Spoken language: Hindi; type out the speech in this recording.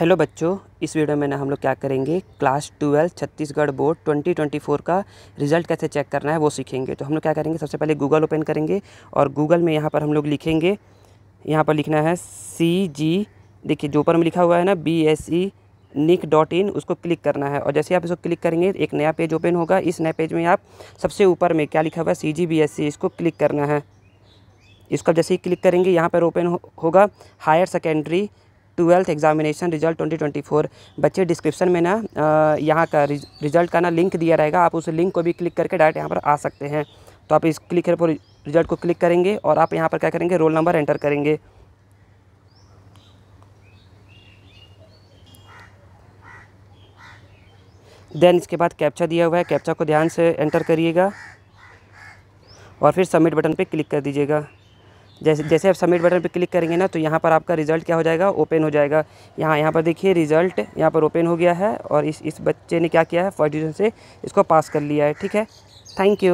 हेलो बच्चों इस वीडियो में ना हम लोग क्या करेंगे क्लास ट्वेल्व छत्तीसगढ़ बोर्ड 2024 का रिज़ल्ट कैसे चेक करना है वो सीखेंगे तो हम लोग क्या करेंगे सबसे पहले गूगल ओपन करेंगे और गूगल में यहाँ पर हम लोग लिखेंगे यहाँ पर लिखना है सी जी देखिए जो ऊपर में लिखा हुआ है ना B S E nic dot in उसको क्लिक करना है और जैसे आप इसको क्लिक करेंगे एक नया पेज ओपन होगा इस नए पेज में आप सबसे ऊपर में क्या लिखा हुआ है सी जी बी एस सी इसको क्लिक करना है इसको जैसे ही क्लिक करेंगे यहाँ पर ओपन होगा higher secondary twelfth examination result 2024 बच्चे डिस्क्रिप्शन में ना यहाँ का रिजल्ट का ना लिंक दिया रहेगा आप उस लिंक को भी क्लिक करके डायरेक्ट यहाँ पर आ सकते हैं तो आप इस क्लिक पर रिजल्ट को क्लिक करेंगे और आप यहाँ पर क्या करेंगे रोल नंबर एंटर करेंगे देन इसके बाद कैप्चा दिया हुआ है कैप्चा को ध्यान से एंटर करिएगा और फिर सबमिट बटन पे क्लिक कर दीजिएगा जैसे जैसे आप सबमिट बटन पर क्लिक करेंगे ना तो यहाँ पर आपका रिज़ल्ट क्या हो जाएगा ओपन हो जाएगा यहाँ यहाँ पर देखिए रिज़ल्ट यहाँ पर ओपन हो गया है और इस इस बच्चे ने क्या किया है फर्स्ट डिवीजन से इसको पास कर लिया है ठीक है थैंक यू